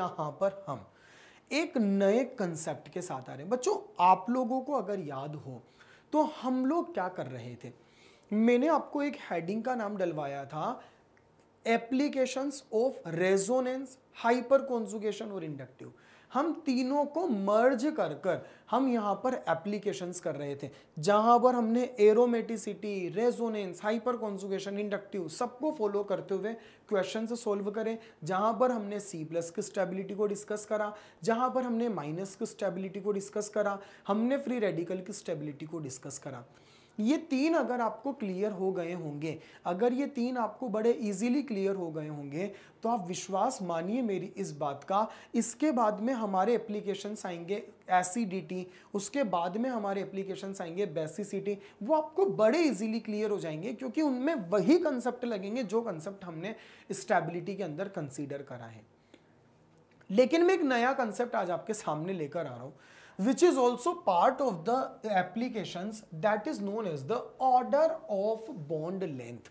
यहाँ पर हम एक नए कंसेप्ट के साथ आ रहे हैं बच्चों आप लोगों को अगर याद हो तो हम लोग क्या कर रहे थे मैंने आपको एक हेडिंग का नाम डलवाया था applications of resonance hyperconjugation और इंडक्टिव हम तीनों को मर्ज कर कर हम यहाँ पर एप्लीकेशंस कर रहे थे जहाँ पर हमने aromaticity resonance hyperconjugation inductive सबको फॉलो करते हुए क्वेश्चन सोल्व करें जहाँ पर हमने सी प्लस की स्टेबिलिटी को डिस्कस करा जहाँ पर हमने माइनस की स्टेबिलिटी को डिस्कस करा हमने फ्री रेडिकल की स्टेबिलिटी को डिस्कस करा ये तीन अगर आपको क्लियर हो गए होंगे अगर ये तीन आपको बड़े इजीली क्लियर हो गए होंगे तो आप विश्वास मानिए मेरी इस बात का इसके बाद में हमारे एप्लीकेशंस आएंगे एसीडीटी उसके बाद में हमारे एप्लीकेशंस आएंगे बेसिसिटी वो आपको बड़े इजीली क्लियर हो जाएंगे क्योंकि उनमें वही कंसेप्ट लगेंगे जो कंसेप्ट हमने स्टेबिलिटी के अंदर कंसिडर करा है लेकिन मैं एक नया कंसेप्ट आज आपके सामने लेकर आ रहा हूँ which is also part of the applications that is known as the order of bond length.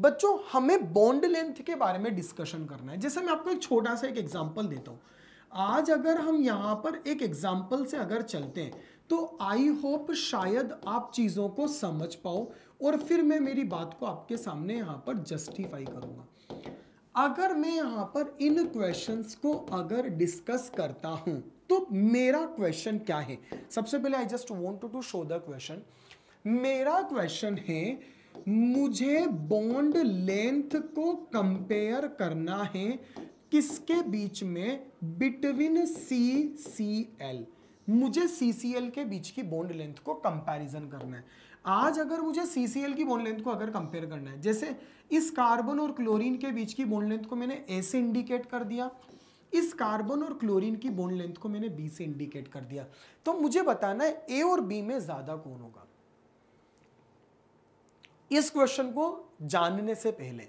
बच्चों हमें बॉन्ड लेंथ के बारे में डिस्कशन करना है जैसे मैं आपको एक छोटा सा एक एग्जांपल देता हूँ आज अगर हम यहाँ पर एक एग्जाम्पल से अगर चलते हैं तो आई होप शायद आप चीज़ों को समझ पाओ और फिर मैं मेरी बात को आपके सामने यहाँ पर जस्टिफाई करूँगा अगर मैं यहाँ पर इन क्वेश्चंस को अगर डिस्कस करता हूँ तो मेरा क्वेश्चन क्या है सबसे पहले I just want to show the question मेरा क्वेश्चन है मुझे बॉन्ड लेंथ को कंपेयर करना है किसके बीच में बिटवीन सी सी एल मुझे सी सी एल के बीच की बॉन्ड लेंथ को कंपैरिजन करना है आज अगर मुझे सी सी एल की बॉन्ड लेंथ को अगर कंपेयर करना है जैसे इस कार्बन और क्लोरीन के बीच की बॉन्ड लेंथ को मैंने ऐसे इंडिकेट कर दिया इस कार्बन और क्लोरीन की बोन लेंथ को मैंने बी से इंडिकेट कर दिया तो मुझे बताना है ए और बी में ज्यादा कौन होगा इस क्वेश्चन को जानने से पहले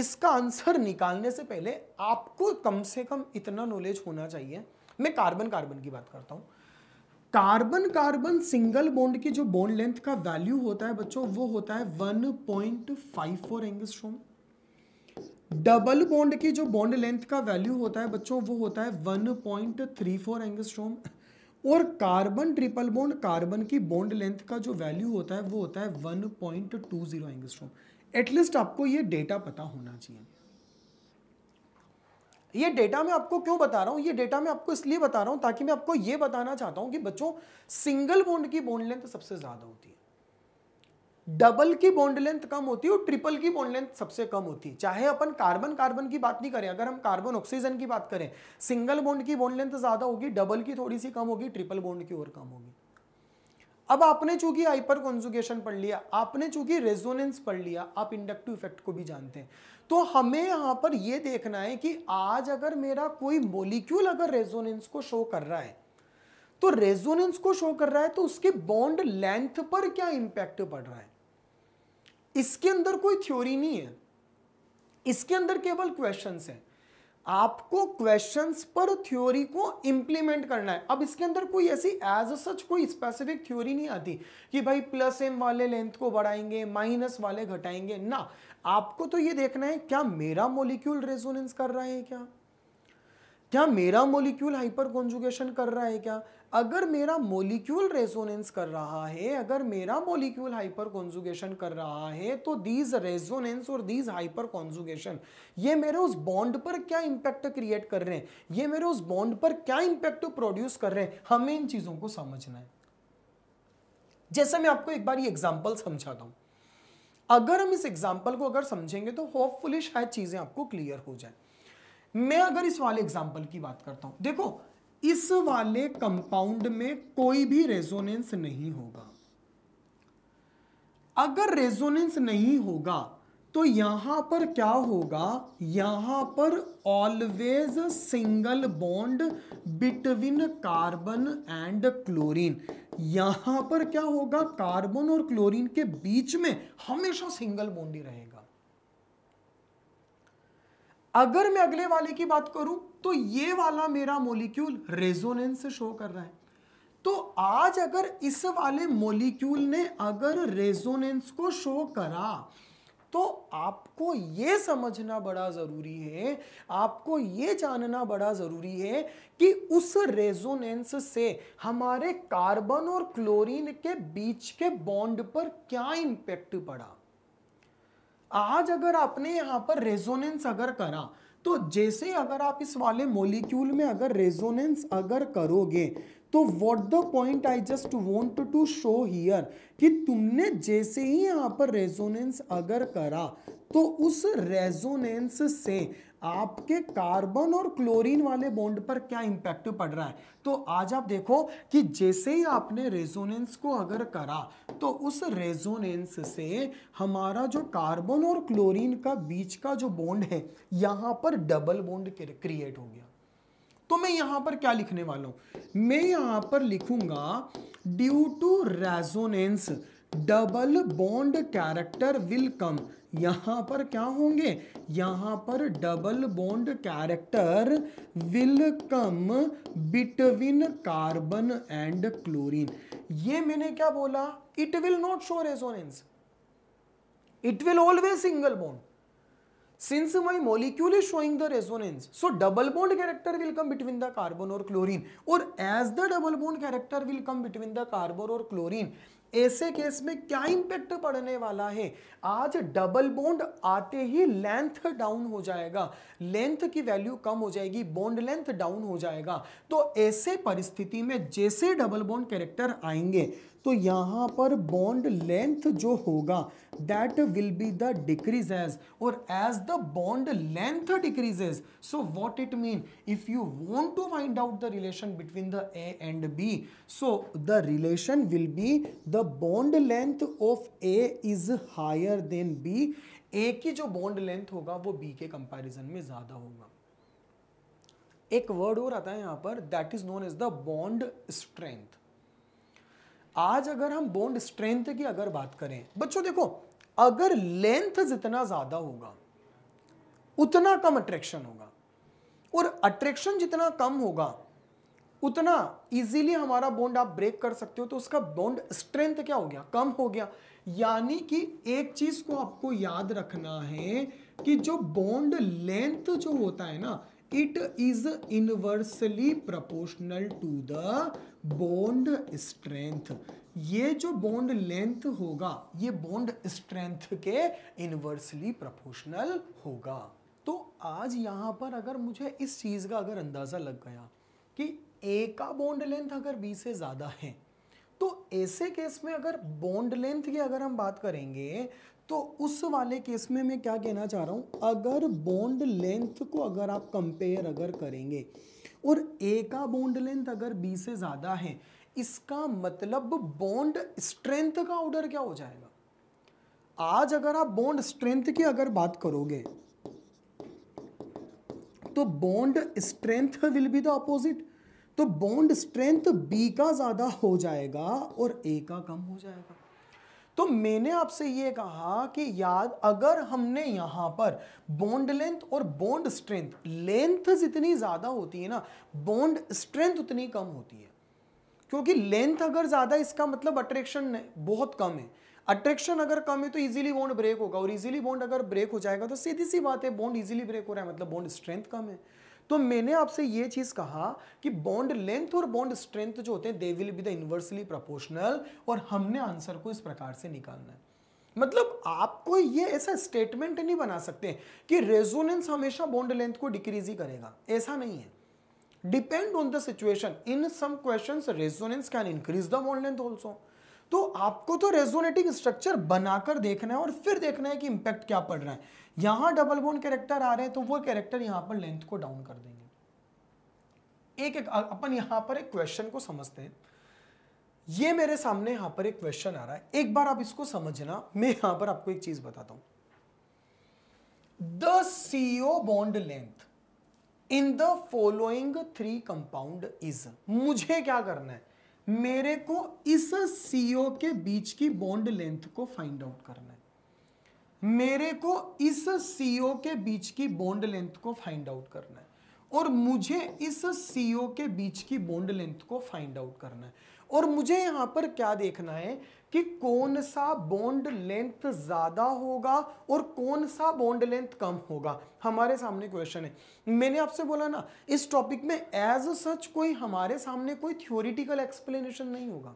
इसका आंसर निकालने से पहले आपको कम से कम इतना नॉलेज होना चाहिए मैं कार्बन कार्बन की बात करता हूं कार्बन कार्बन सिंगल बॉन्ड की जो बॉन्ड लेंथ का वैल्यू होता है बच्चों वो होता है 1.54 पॉइंट एंगस्ट्रोम डबल बॉन्ड की जो बॉन्ड लेंथ का वैल्यू होता है बच्चों वो होता है one point three four angstrom और कार्बन ट्रिपल बॉन्ड कार्बन की बॉन्ड लेंथ का जो वैल्यू होता है वो होता है one point two zero angstrom at least आपको ये डेटा पता होना चाहिए ये डेटा मैं आपको क्यों बता रहा हूँ ये डेटा मैं आपको इसलिए बता रहा हूँ ताकि मैं आपको ये बताना चाहता हूँ कि बच्चों सिंगल बॉन्ड की बॉन्ड लेंथ सबसे ज़्यादा होती है डबल की बॉन्ड लेंथ कम होती है और ट्रिपल की बॉन्ड लेंथ सबसे कम होती है चाहे अपन कार्बन कार्बन की बात नहीं करें अगर हम कार्बन ऑक्सीजन की बात करें सिंगल बॉन्ड की बॉन्ड लेंथ ज़्यादा होगी डबल की थोड़ी सी कम होगी ट्रिपल बॉन्ड की और कम होगी अब आपने चूंकि हाइपर कॉन्जुगेशन पढ़ लिया आपने चूंकि रेजोनेंस पढ़ लिया आप इंडक्टिव इफेक्ट को भी जानते हैं तो हमें यहां पर यह देखना है कि आज अगर मेरा कोई मोलिक्यूल अगर रेजोनेंस को शो कर रहा है तो रेजोनेंस को शो कर रहा है तो उसके बॉन्ड लेंथ पर क्या इंपैक्ट पड़ रहा है इसके अंदर कोई थ्योरी नहीं है इसके अंदर केवल क्वेश्चंस हैं आपको क्वेश्चंस पर थ्योरी को इंप्लीमेंट करना है अब इसके अंदर कोई ऐसी एज अ सच कोई स्पेसिफिक थ्योरी नहीं आती कि भाई प्लस एम वाले लेंथ को बढ़ाएंगे माइनस वाले घटाएंगे ना आपको तो ये देखना है क्या मेरा मोलिक्यूल रेजोनेंस कर रहा है क्या क्या मेरा मोलिक्यूल हाइपर कॉन्जुगेशन कर रहा है क्या अगर मेरा मोलिक्यूल रेजोनेंस कर रहा है अगर मेरा मोलिक्यूल हाइपर कॉन्जुगेशन कर रहा है तो दीज रेजोनेंस और दीज हाइपर कॉन्जुगेशन ये मेरे उस बॉन्ड पर क्या इंपैक्ट क्रिएट कर रहे हैं ये मेरे उस बॉन्ड पर क्या इंपैक्ट प्रोड्यूस कर रहे हैं हमें इन चीज़ों को समझना है जैसे मैं आपको एक बार ये एग्जाम्पल समझाता हूं अगर हम इस एग्जाम्पल को अगर समझेंगे तो होपफुली शायद चीज़ें आपको क्लियर हो जाए मैं अगर इस वाले एग्जाम्पल की बात करता हूं देखो इस वाले कंपाउंड में कोई भी रेजोनेंस नहीं होगा अगर रेजोनेंस नहीं होगा तो यहां पर क्या होगा यहां पर always single bond between carbon and chlorine यहां पर क्या होगा कार्बन और क्लोरीन के बीच में हमेशा सिंगल बॉन्ड ही रहेगा अगर मैं अगले वाले की बात करूं तो ये वाला मेरा मोलिक्यूल रेजोनेंस से शो कर रहा है तो आज अगर इस वाले मोलिक्यूल ने अगर रेजोनेंस को शो करा तो आपको ये समझना बड़ा ज़रूरी है आपको ये जानना बड़ा ज़रूरी है कि उस रेजोनेंस से हमारे कार्बन और क्लोरीन के बीच के बॉन्ड पर क्या इम्पैक्ट पड़ा आज अगर आपने यहाँ पर रेजोनेंस अगर करा तो जैसे अगर आप इस वाले मोलिक्यूल में अगर रेजोनेंस अगर करोगे तो what the point I just want to show here कि तुमने जैसे ही यहाँ पर रेजोनेंस अगर करा तो उस रेजोनेंस से आपके कार्बन और क्लोरीन वाले बॉन्ड पर क्या इंपैक्ट पड़ रहा है तो आज आप देखो कि जैसे ही आपने रेजोनेंस को अगर करा तो उस रेजोनेंस से हमारा जो कार्बन और क्लोरीन का बीच का जो बॉन्ड है यहां पर डबल बॉन्ड क्रिएट हो गया तो मैं यहां पर क्या लिखने वाला हूं मैं यहां पर लिखूंगा due to resonance double bond character will come यहां पर क्या होंगे यहां पर double bond character will come between carbon and chlorine ये मैंने क्या बोला it will not show resonance it will always single bond since my molecule is showing the resonance so double bond character will come between the carbon और chlorine और as the double bond character will come between the carbon और chlorine ऐसे case में क्या impact पड़ने वाला है आज डबल बॉन्ड आते ही लेंथ डाउन हो जाएगा लेंथ की वैल्यू कम हो जाएगी बॉन्ड लेंथ डाउन हो जाएगा तो ऐसे परिस्थिति में जैसे डबल बॉन्ड कैरेक्टर आएंगे तो यहाँ पर बॉन्ड लेंथ जो होगा that will be the decrease as और as the bond length decreases so what it mean if you want to find out the relation between the A and B so the relation will be the bond length of A is higher than B A की जो bond length होगा वो B के comparison में ज़्यादा होगा एक word और आता है यहां पर that is known as the bond strength आज अगर हम बोन्ड स्ट्रेंथ की अगर बात करें बच्चों देखो अगर लेंथ जितना ज्यादा होगा उतना कम अट्रैक्शन होगा और अट्रैक्शन जितना कम होगा उतना इजीली हमारा बोन्ड आप ब्रेक कर सकते हो तो उसका बोन्ड स्ट्रेंथ क्या हो गया कम हो गया यानी कि एक चीज को आपको याद रखना है कि जो बोन्ड लेंथ जो होता है ना it is inversely proportional to the bond strength ये जो बोंड लेंथ होगा ये बोंड स्ट्रेंथ के इनवर्सली प्रोपोर्शनल होगा तो आज यहाँ पर अगर मुझे इस चीज़ का अगर अंदाज़ा लग गया कि ए का बोंड लेंथ अगर बी से ज़्यादा है तो ऐसे केस में अगर बोंड लेंथ की अगर हम बात करेंगे तो उस वाले केस में मैं क्या कहना चाह रहा हूँ अगर बोंड लेंथ को अगर आप कंपेयर अगर करेंगे और ए का बॉन्ड लेंथ अगर बी से ज़्यादा है इसका मतलब बॉन्ड स्ट्रेंथ का ऑर्डर क्या हो जाएगा आज अगर आप बॉन्ड स्ट्रेंथ की अगर बात करोगे तो bond strength will be the opposite तो बॉन्ड स्ट्रेंथ बी का ज़्यादा हो जाएगा और ए का कम हो जाएगा तो मैंने आपसे ये कहा कि याद अगर हमने यहाँ पर बॉन्ड लेंथ और बॉन्ड स्ट्रेंथ लेंथ जितनी ज़्यादा होती है ना बॉन्ड स्ट्रेंथ उतनी कम होती है क्योंकि लेंथ अगर ज़्यादा इसका मतलब अट्रैक्शन बहुत कम है अट्रैक्शन अगर कम है तो इजीली बॉन्ड ब्रेक होगा और इजीली बॉन्ड अगर ब्रेक हो जाएगा तो सीधी सी बात है बॉन्ड इजीली ब्रेक हो रहा है मतलब बॉन्ड स्ट्रेंथ कम है तो मैंने आपसे ये चीज़ कहा कि बॉन्ड लेंथ और बॉन्ड स्ट्रेंथ जो होते हैं they will be the inversely proportional और हमने आंसर को इस प्रकार से निकालना है मतलब आपको ये ऐसा स्टेटमेंट नहीं बना सकते कि रेजोनेंस हमेशा बॉन्ड लेंथ को डिक्रीज ही करेगा ऐसा नहीं है depend on the situation in some question resonance can increase the bond length also तो आपको तो रेजोनेटिंग स्ट्रक्चर बनाकर देखना है और फिर देखना है कि इम्पैक्ट क्या पड़ रहा है यहां डबल बोन कैरेक्टर आ रहे हैं तो वो कैरेक्टर यहां पर लेंथ को डाउन कर देंगे एक एक अपन यहां पर एक क्वेश्चन को समझते हैं ये मेरे सामने यहां पर एक क्वेश्चन आ रहा है एक बार आप इसको समझना मैं यहां पर आपको एक चीज़ बताता हूं the CO bond length in the following three compound is मुझे क्या करना है मेरे को इस सीओ के बीच की बॉन्ड लेंथ को फाइंड आउट करना है मेरे को इस सीओ के बीच की बॉन्ड लेंथ को फाइंड आउट करना है और मुझे इस सीओ के बीच की बॉन्ड लेंथ को फाइंड आउट करना है और मुझे यहां पर क्या देखना है कि कौन सा बॉन्ड लेंथ ज़्यादा होगा और कौन सा बॉन्ड लेंथ कम होगा हमारे सामने क्वेश्चन है मैंने आपसे बोला ना इस टॉपिक में एज सच कोई हमारे सामने कोई थ्योरिटिकल एक्सप्लेनेशन नहीं होगा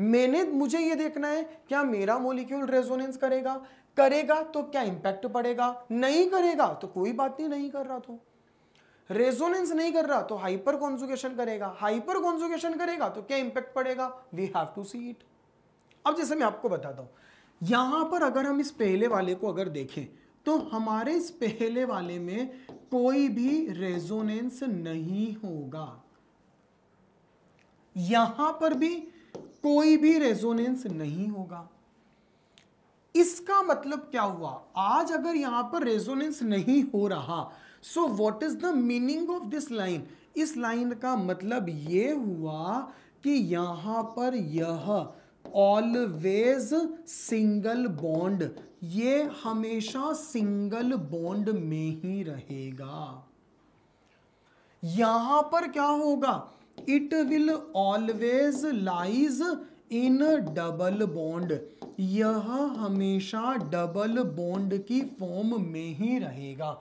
मैंने मुझे ये देखना है क्या मेरा मोलिक्यूल रेजोनेंस करेगा करेगा तो क्या इंपैक्ट पड़ेगा नहीं करेगा तो कोई बात नहीं नहीं कर रहा तो रेजोनेंस नहीं कर रहा तो हाइपर कॉन्जुकेशन करेगा हाइपर कॉन्जुकेशन करेगा तो क्या इंपैक्ट पड़ेगा we have to see it अब जैसे मैं आपको बताता हूं यहां पर अगर हम इस पहले वाले को अगर देखें तो हमारे इस पहले वाले में कोई भी रेजोनेंस नहीं होगा यहां पर भी कोई भी रेजोनेंस नहीं होगा इसका मतलब क्या हुआ आज अगर यहां पर रेजोनेंस नहीं हो रहा so what is the meaning of this line इस लाइन का मतलब ये हुआ कि यहां पर यह ऑलवेज सिंगल बॉन्ड ये हमेशा सिंगल बॉन्ड में ही रहेगा यहां पर क्या होगा it will always lies in double bond यह हमेशा डबल बॉन्ड की फॉर्म में ही रहेगा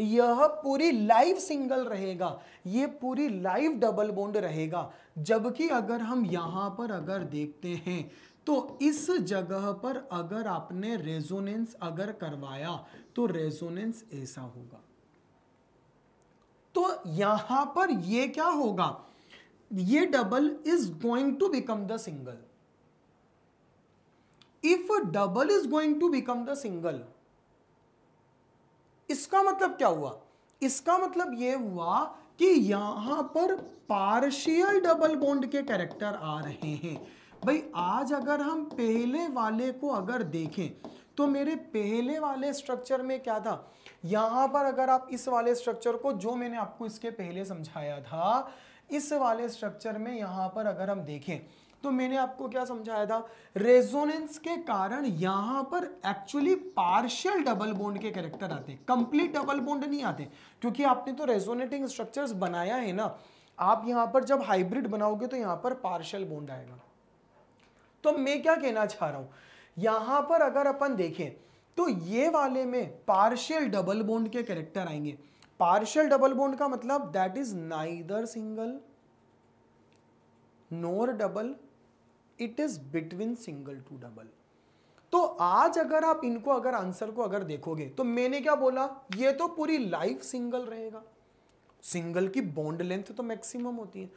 यह पूरी लाइव सिंगल रहेगा ये पूरी लाइव डबल बोंड रहेगा जबकि अगर हम यहाँ पर अगर देखते हैं तो इस जगह पर अगर आपने रेजोनेंस अगर करवाया तो रेजोनेंस ऐसा होगा तो यहां पर ये क्या होगा ये double is going to become the single if double is going to become the single इसका मतलब क्या हुआ इसका मतलब ये हुआ कि यहां पर पार्शियल डबल बॉन्ड के कैरेक्टर आ रहे हैं भाई आज अगर हम पहले वाले को अगर देखें तो मेरे पहले वाले स्ट्रक्चर में क्या था यहां पर अगर आप इस वाले स्ट्रक्चर को जो मैंने आपको इसके पहले समझाया था इस वाले स्ट्रक्चर में यहां पर अगर हम देखें तो मैंने आपको क्या समझाया था रेजोनेंस के कारण यहां पर एक्चुअली पार्शियल डबल बोन्ड के करेक्टर आते हैं कंप्लीट डबल बोन्ड नहीं आते क्योंकि आपने तो रेजोनेटिंग स्ट्रक्चर बनाया है ना आप यहां पर जब हाइब्रिड बनाओगे तो यहां पर पार्शियल बोन्ड आएगा तो मैं क्या कहना चाह रहा हूं यहां पर अगर अपन देखें तो ये वाले में पार्शियल डबल बोन्ड के करेक्टर आएंगे पार्शियल डबल बोन्ड का मतलब that is neither single nor double it is between single to double तो आज अगर आप इनको अगर आंसर को अगर देखोगे तो मैंने क्या बोला ये तो पूरी लाइफ सिंगल रहेगा सिंगल की बॉन्ड लेंथ तो मैक्सिमम होती है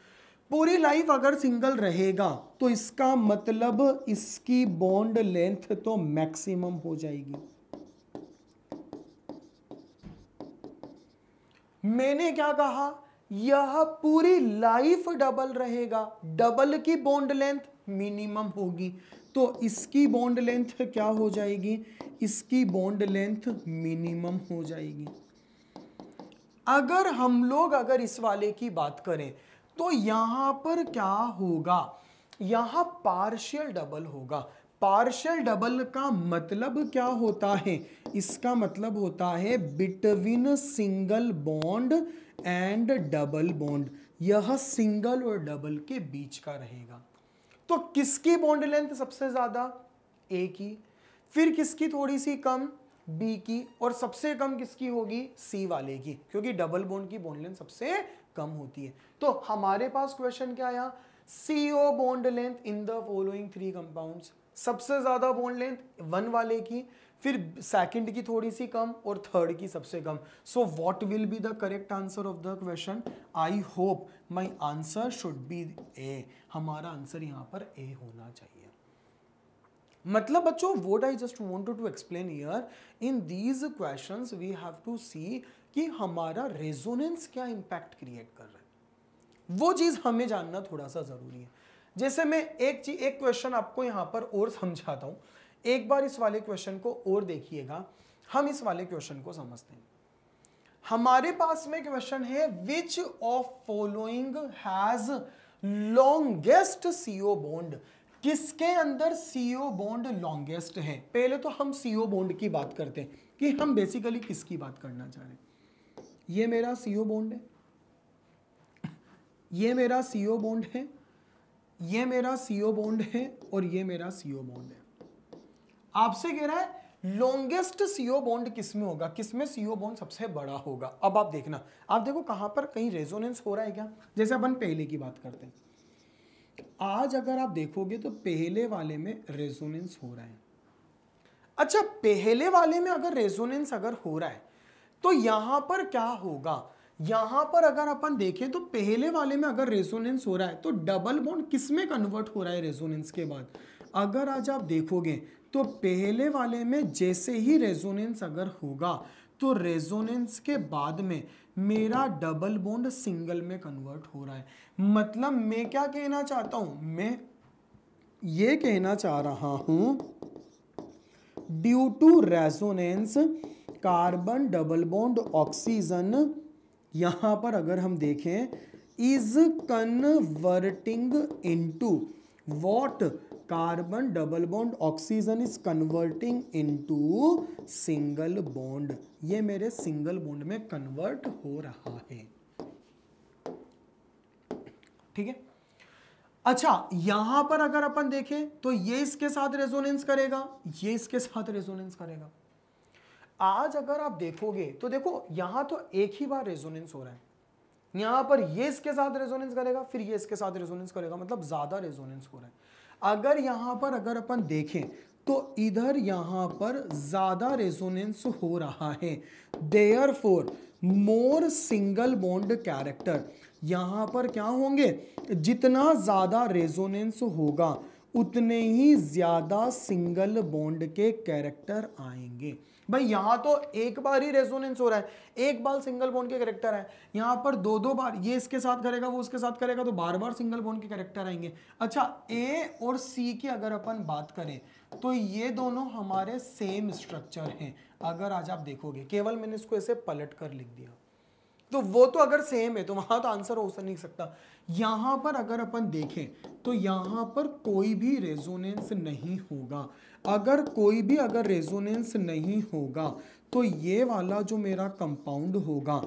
पूरी लाइफ अगर सिंगल रहेगा तो इसका मतलब इसकी बॉन्ड लेंथ तो मैक्सिमम हो जाएगी मैंने क्या कहा यह पूरी लाइफ डबल रहेगा डबल की बॉन्ड लेंथ मिनिमम होगी तो इसकी बॉन्ड लेंथ क्या हो जाएगी इसकी बॉन्ड लेंथ मिनिमम हो जाएगी अगर हम लोग अगर इस वाले की बात करें तो यहां पर क्या होगा यहां पार्शियल डबल होगा पार्शियल डबल का मतलब क्या होता है इसका मतलब होता है between single bond and double bond यह सिंगल और डबल के बीच का रहेगा तो किसकी बॉन्ड लेंथ सबसे ज़्यादा ए की फिर किसकी थोड़ी सी कम बी की और सबसे कम किसकी होगी सी वाले की क्योंकि डबल बॉन्ड की बॉन्ड लेंथ सबसे कम होती है तो हमारे पास क्वेश्चन क्या आया C O bond length in the following three compounds सबसे ज़्यादा बॉन्ड लेंथ वन वाले की फिर सेकंड की थोड़ी सी कम और थर्ड की सबसे कम so what will be the correct answer of the question I hope my answer should be A हमारा आंसर यहां पर ए होना चाहिए मतलब बच्चों what I just want to explain here in these question we have to see कि हमारा resonance क्या इंपैक्ट क्रिएट कर रहा है वो चीज़ हमें जानना थोड़ा सा ज़रूरी है जैसे मैं एक चीज एक क्वेश्चन आपको यहां पर और समझाता हूं एक बार इस वाले क्वेश्चन को और देखिएगा हम इस वाले क्वेश्चन को समझते हैं हमारे पास में क्वेश्चन है which of following has longest CO bond किसके अंदर सीओ बॉन्ड लॉन्गेस्ट है पहले तो हम सीओ बॉन्ड की बात करते हैं कि हम बेसिकली किसकी बात करना चाह रहे हैं ये मेरा सीओ बॉन्ड है ये मेरा सीओ बॉन्ड है ये मेरा सीओ बॉन्ड है और ये मेरा सीओ बॉन्ड है आपसे कह रहा है लॉन्गेस्ट सीओ बॉन्ड किसमें होगा किसमें सीओ बॉन्ड e सबसे बड़ा होगा अब आप देखना आप देखो कहां पर कहीं रेजोनेंस हो रहा है क्या जैसे अपन पहले की बात करते हैं आज अगर आप देखोगे तो पहले वाले में रेजोनेंस हो रहा है अच्छा पहले वाले में अगर रेजोनेंस अगर हो रहा है तो यहां पर क्या होगा यहां पर अगर अपन देखें तो पहले वाले में अगर रेजोनेंस हो रहा है तो डबल बॉन्ड किसमें कन्वर्ट हो रहा है रेजोनेंस के बाद अगर आज आप देखोगे तो पहले वाले में जैसे ही रेजोनेंस अगर होगा तो रेजोनेंस के बाद में मेरा डबल बॉन्ड सिंगल में कन्वर्ट हो रहा है मतलब मैं क्या कहना चाहता हूं मैं ये कहना चाह रहा हूं due to resonance carbon double bond oxygen यहां पर अगर हम देखें is converting into what double bond oxygen is converting into single bond ये मेरे सिंगल बॉन्ड में कन्वर्ट हो रहा है ठीक है अच्छा यहां पर अगर अपन देखें तो ये इसके साथ रेजोनेंस करेगा ये इसके साथ रेजोनेंस करेगा आज अगर आप देखोगे तो देखो यहां तो एक ही बार रेजोनेंस हो रहा है यहां पर ये इसके साथ रेजोनेंस करेगा फिर ये इसके साथ रेजोनेंस करेगा मतलब ज्यादा रेजोनेंस हो रहा है अगर यहाँ पर अगर अपन देखें तो इधर यहाँ पर ज़्यादा रेजोनेंस हो रहा है therefore more single bond character यहाँ पर क्या होंगे जितना ज़्यादा रेजोनेंस होगा उतने ही ज़्यादा सिंगल बॉन्ड के कैरेक्टर आएंगे भाई यहाँ तो एक बार ही रेजोनेंस हो रहा है एक बार सिंगल बोन के करेक्टर है यहाँ पर दो दो बार ये इसके साथ करेगा वो उसके साथ करेगा तो बार बार सिंगल बोन के करेक्टर आएंगे अच्छा ए और सी की अगर अपन बात करें तो ये दोनों हमारे सेम स्ट्रक्चर हैं अगर आज आप देखोगे केवल मैंने इसको ऐसे पलट कर लिख दिया तो वो तो अगर सेम है तो वहां तो आंसर हो नहीं सकता यहां पर अगर अपन देखें तो यहां पर कोई भी रेजोनेंस नहीं होगा अगर कोई भी अगर रेजोनेंस नहीं होगा तो ये वाला जो मेरा कंपाउंड होगा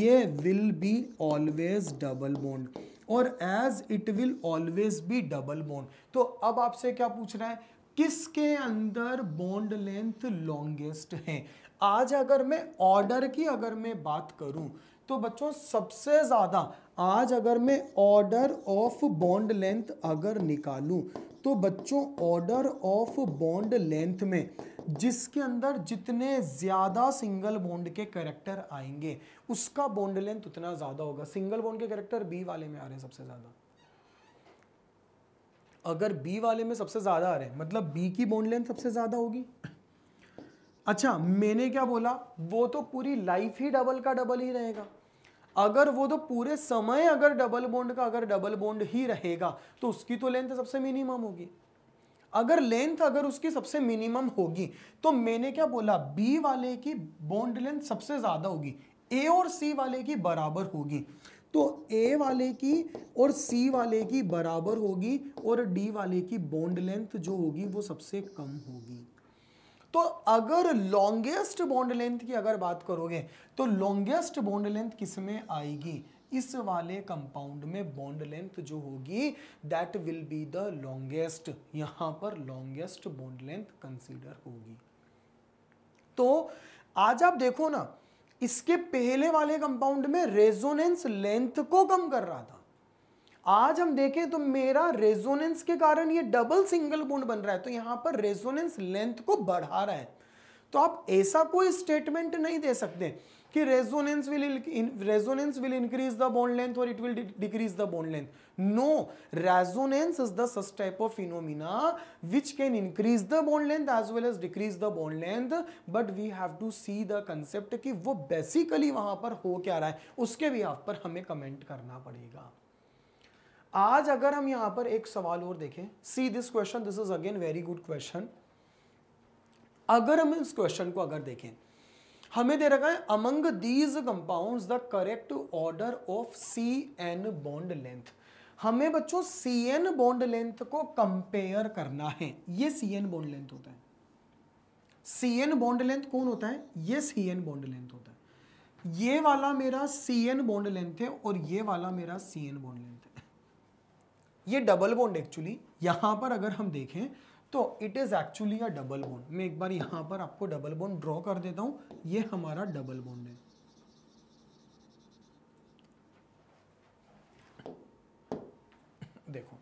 ये will be always double bond और as it will always be double bond तो अब आपसे क्या पूछ रहा है किसके अंदर बॉन्ड लेंथ लॉन्गेस्ट है आज अगर मैं ऑर्डर की अगर मैं बात करूं तो बच्चों सबसे ज़्यादा आज अगर मैं ऑर्डर ऑफ बॉन्ड लेंथ अगर निकालूं तो बच्चों ऑर्डर ऑफ बॉन्ड लेंथ में जिसके अंदर जितने ज़्यादा सिंगल बॉन्ड के करेक्टर आएंगे उसका बॉन्ड लेंथ उतना ज़्यादा होगा सिंगल बॉन्ड के करेक्टर बी वाले में आ रहे हैं सबसे ज़्यादा अगर बी वाले में सबसे ज़्यादा आ रहे हैं मतलब बी की बॉन्ड लेंथ सबसे ज़्यादा होगी अच्छा मैंने क्या बोला वो तो पूरी लाइफ ही डबल का डबल ही रहेगा अगर वो तो पूरे समय अगर डबल बोंड का अगर डबल बोंड ही रहेगा तो उसकी तो लेंथ सबसे मिनिमम होगी अगर लेंथ अगर उसकी सबसे मिनिमम होगी तो मैंने क्या बोला बी वाले की बॉन्ड लेंथ सबसे ज़्यादा होगी ए और सी वाले की बराबर होगी तो ए वाले की और सी वाले की बराबर होगी और डी वाले की बॉन्ड लेंथ जो होगी वो सबसे कम होगी तो अगर लॉन्गेस्ट बॉन्ड लेंथ की अगर बात करोगे तो लॉन्गेस्ट बॉन्ड लेंथ किस में आएगी इस वाले कंपाउंड में बॉन्ड लेंथ जो होगी that will be the longest यहां पर लॉन्गेस्ट बॉन्ड लेंथ कंसीडर होगी तो आज आप देखो ना इसके पहले वाले कंपाउंड में रेजोनेंस लेंथ को कम कर रहा था आज हम देखें तो मेरा रेजोनेंस के कारण ये डबल सिंगल बॉन्ड बन रहा है तो यहां पर रेजोनेंस लेंथ को बढ़ा रहा है तो आप ऐसा कोई स्टेटमेंट नहीं दे सकते कि resonance will resonance will increase the bond length और it will decrease the bond length no resonance is the such type of phenomena which can increase the bond length as well as decrease the bond length but we have to see the concept कि वो basically वहां पर हो क्या रहा है उसके भी आप पर हमें कमेंट करना पड़ेगा आज अगर हम यहां पर एक सवाल और देखें see this question this is again very good question अगर हम इस क्वेश्चन को अगर देखें हमें दे रखा है among these compounds the correct order of C N bond length हमें बच्चों सी एन बॉन्ड लेंथ को कंपेयर करना है ये सी एन बॉन्ड लेंथ होता है सी एन बॉन्ड लेंथ कौन होता है ये सी एन बॉन्ड लेंथ होता है ये वाला मेरा सी एन बॉन्ड लेंथ है और ये वाला मेरा सी एन बॉन्ड लेंथ है ये डबल बॉन्ड एक्चुअली यहाँ पर अगर हम देखें तो it is actually a double bond मैं एक बार यहाँ पर आपको डबल बॉन्ड ड्रॉ कर देता हूँ ये हमारा डबल बॉन्ड है देखो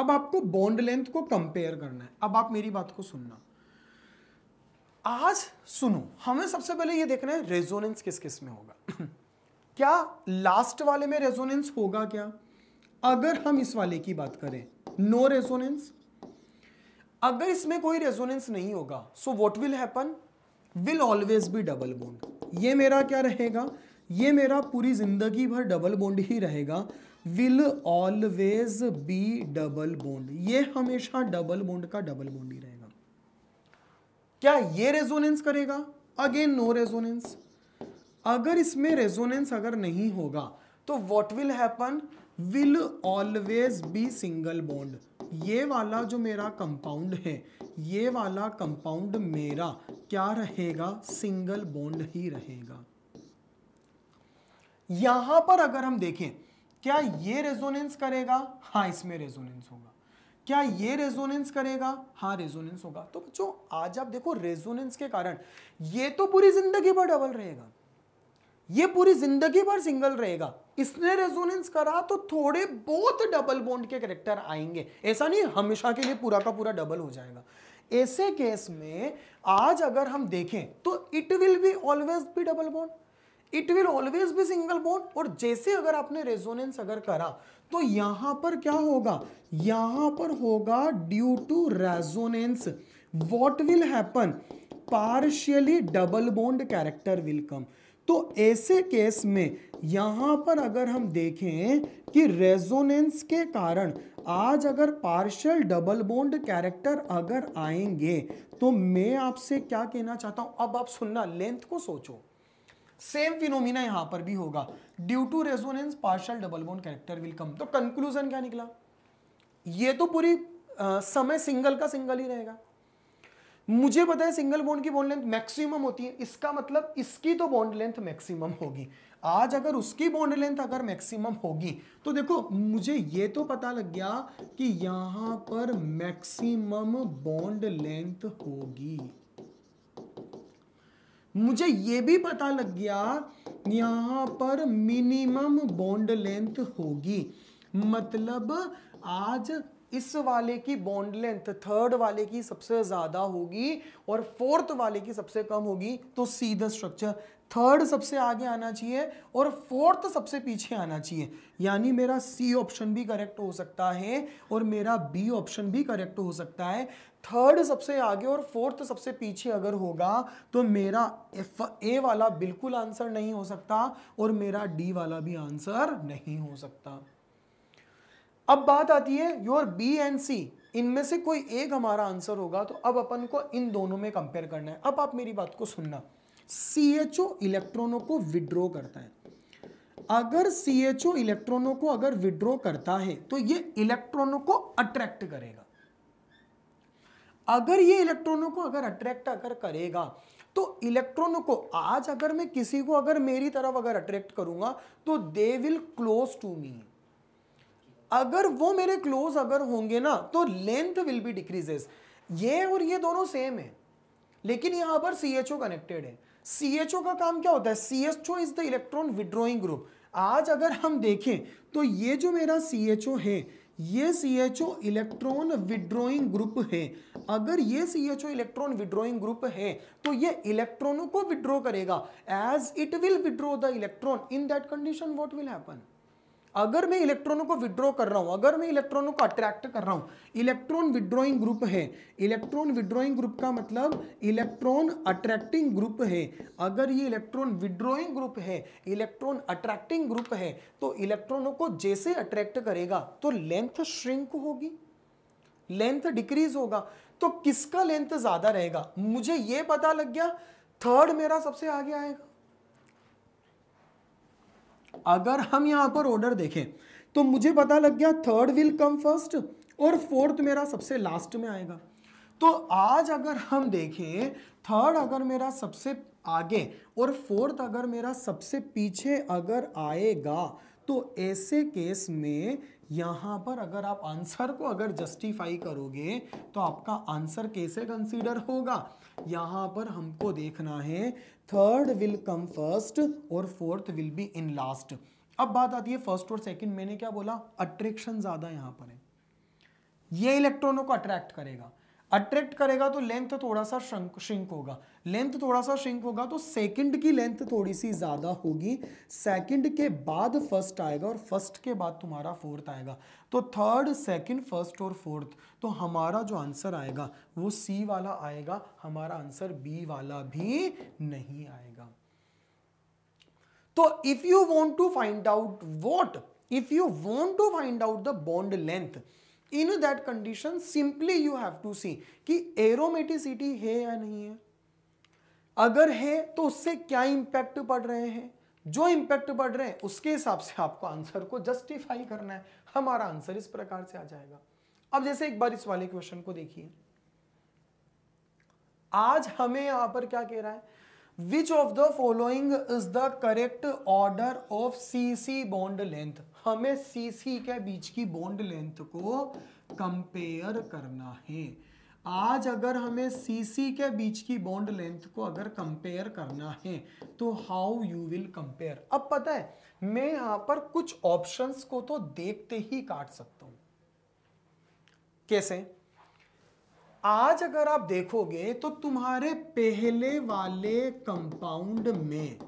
अब आपको बॉन्ड लेंथ को कंपेयर करना है अब आप मेरी बात को सुनना आज सुनो हमें सबसे पहले ये देखना है रेजोनेंस किस किस में होगा क्या लास्ट वाले में रेजोनेंस होगा क्या अगर हम इस वाले की बात करें नो रेजोनेंस अगर इसमें कोई रेजोनेंस नहीं होगा so what will happen will always be double bond ये मेरा क्या रहेगा ये मेरा पूरी जिंदगी भर डबल बोंड ही रहेगा will always be double bond ये हमेशा डबल बोंड का डबल बोंड ही रहेगा क्या ये रेजोनेंस करेगा अगेन नो रेजोनेंस अगर इसमें रेजोनेंस अगर नहीं होगा तो what will happen will always be single bond ये वाला जो मेरा कंपाउंड है ये वाला कंपाउंड मेरा क्या रहेगा सिंगल बॉन्ड ही रहेगा यहां पर अगर हम देखें क्या ये रेजोनेंस करेगा हाँ इसमें रेजोनेंस होगा क्या ये रेजोनेंस करेगा हाँ रेजोनेंस होगा तो बच्चों आज आप देखो रेजोनेंस के कारण ये तो पूरी जिंदगी भर डबल रहेगा ये पूरी जिंदगी भर सिंगल रहेगा इसने रेजोनेंस करा तो थोड़े बहुत डबल बोन्ड के करेक्टर आएंगे ऐसा नहीं हमेशा के लिए पूरा का पूरा डबल हो जाएगा ऐसे केस में आज अगर हम देखें तो it will be always be double bond it will always be single bond और जैसे अगर आपने रेजोनेंस अगर करा तो यहां पर क्या होगा यहां पर होगा due to resonance what will happen partially double bond character will come तो ऐसे केस में यहाँ पर अगर हम देखें कि रेजोनेंस के कारण आज अगर पार्शियल डबल बोन्ड कैरेक्टर अगर आएंगे तो मैं आपसे क्या कहना चाहता हूं अब आप सुनना लेंथ को सोचो सेम फिनोमिना यहां पर भी होगा due to resonance partial double bond character will come तो कंक्लूजन क्या निकला ये तो पूरी आ, समय सिंगल का सिंगल ही रहेगा मुझे पता है सिंगल बॉन्ड की बॉन्ड लेंथ मैक्सिमम होती है इसका मतलब इसकी तो बॉन्ड लेंथ मैक्सिमम होगी आज अगर उसकी बॉन्ड लेंथ अगर मैक्सिमम होगी तो देखो मुझे ये तो पता लग गया कि यहां पर मैक्सिमम बॉन्ड लेंथ होगी मुझे ये भी पता लग गया यहां पर मिनिमम बॉन्ड लेंथ होगी मतलब आज इस वाले की बॉन्ड लेंथ थर्ड वाले की सबसे ज़्यादा होगी और फोर्थ वाले की सबसे कम होगी तो सीधा स्ट्रक्चर थर्ड सबसे आगे आना चाहिए और फोर्थ सबसे पीछे आना चाहिए यानी मेरा सी ऑप्शन भी करेक्ट हो सकता है और मेरा बी ऑप्शन भी करेक्ट हो सकता है थर्ड सबसे आगे और फोर्थ सबसे पीछे अगर होगा तो मेरा एफ ए वाला बिल्कुल आंसर नहीं हो सकता और मेरा डी वाला भी आंसर नहीं हो सकता अब बात आती है योर बी एंड सी इनमें से कोई एक हमारा आंसर होगा तो अब अपन को इन दोनों में कंपेयर करना है अब आप मेरी बात को सुनना सी एच ओ इलेक्ट्रॉनों को विड्रॉ करता है अगर सी एच ओ इलेक्ट्रॉनों को अगर विड्रॉ करता है तो ये इलेक्ट्रॉनों को अट्रैक्ट करेगा अगर ये इलेक्ट्रॉनों को अगर अट्रैक्ट अगर करेगा तो इलेक्ट्रॉनों को आज अगर मैं किसी को अगर मेरी तरफ अगर अट्रैक्ट करूंगा तो they will close to me अगर वो मेरे क्लोज अगर होंगे ना तो लेंथ विल बी डिक्रीजेस ये और ये दोनों सेम है लेकिन यहां पर सी एच ओ कनेक्टेड है सी एच ओ का काम क्या होता है C H O is the electron withdrawing group आज अगर हम देखें तो ये जो मेरा सी एच ओ है ये C H O electron withdrawing group है अगर ये C H O electron withdrawing group है तो ये इलेक्ट्रॉनों को विड्रॉ करेगा as it will withdraw the electron in that condition what will happen अगर मैं इलेक्ट्रॉनों को विड्रॉ कर रहा हूं अगर मैं इलेक्ट्रॉनों को अट्रैक्ट कर रहा हूं इलेक्ट्रॉन विड्रॉइंग ग्रुप है इलेक्ट्रॉन विड्रॉइंग ग्रुप का मतलब इलेक्ट्रॉन अट्रैक्टिंग ग्रुप है अगर ये इलेक्ट्रॉन विड्रॉइंग ग्रुप है इलेक्ट्रॉन अट्रैक्टिंग ग्रुप है तो इलेक्ट्रॉनों को जैसे अट्रैक्ट करेगा तो लेंथ श्रिंक होगी लेंथ डिक्रीज होगा तो किसका लेंथ ज़्यादा रहेगा मुझे यह पता लग गया थर्ड मेरा सबसे आगे आएगा अगर हम यहाँ पर ऑर्डर देखें तो मुझे पता लग गया थर्ड विल कम फर्स्ट और फोर्थ मेरा सबसे लास्ट में आएगा तो आज अगर हम देखें थर्ड अगर मेरा सबसे आगे और फोर्थ अगर मेरा सबसे पीछे अगर आएगा तो ऐसे केस में यहाँ पर अगर आप आंसर को अगर जस्टिफाई करोगे तो आपका आंसर कैसे कंसीडर होगा यहाँ पर हमको देखना है थर्ड विल कम फर्स्ट और fourth will be in last अब बात आती है फर्स्ट और सेकंड मैंने क्या बोला अट्रैक्शन ज़्यादा यहाँ पर है ये इलेक्ट्रॉनों को अट्रैक्ट करेगा अट्रैक्ट करेगा तो लेंथ थोड़ा सा श्रंक श्रिंक होगा लेंथ थोड़ा सा श्रिंक होगा तो सेकंड की लेंथ थोड़ी सी ज़्यादा होगी सेकंड के बाद फर्स्ट आएगा और फर्स्ट के बाद तुम्हारा फोर्थ आएगा तो थर्ड सेकंड फर्स्ट और फोर्थ तो हमारा जो आंसर आएगा वो सी वाला आएगा हमारा आंसर बी वाला भी नहीं आएगा तो if you want to find out what if you want to find out the bond length in that condition simply you have to see कि एरोमेटिसिटी है या नहीं है अगर है तो उससे क्या इंपैक्ट पड़ रहे हैं जो इंपैक्ट पड़ रहे हैं उसके हिसाब से आपको आंसर को जस्टिफाई करना है हमारा आंसर इस प्रकार से आ जाएगा अब जैसे एक बार इस वाले क्वेश्चन को देखिए आज हमें यहां पर क्या कह रहा है which of the following is the correct order of C C bond length हमें सी सी के बीच की बॉन्ड लेंथ को कंपेयर करना है आज अगर हमें सी सी के बीच की बॉन्ड लेंथ को अगर कंपेयर करना है तो हाउ यू विल कंपेयर अब पता है मैं यहां पर कुछ ऑप्शंस को तो देखते ही काट सकता हूं कैसे आज अगर आप देखोगे तो तुम्हारे पहले वाले कंपाउंड में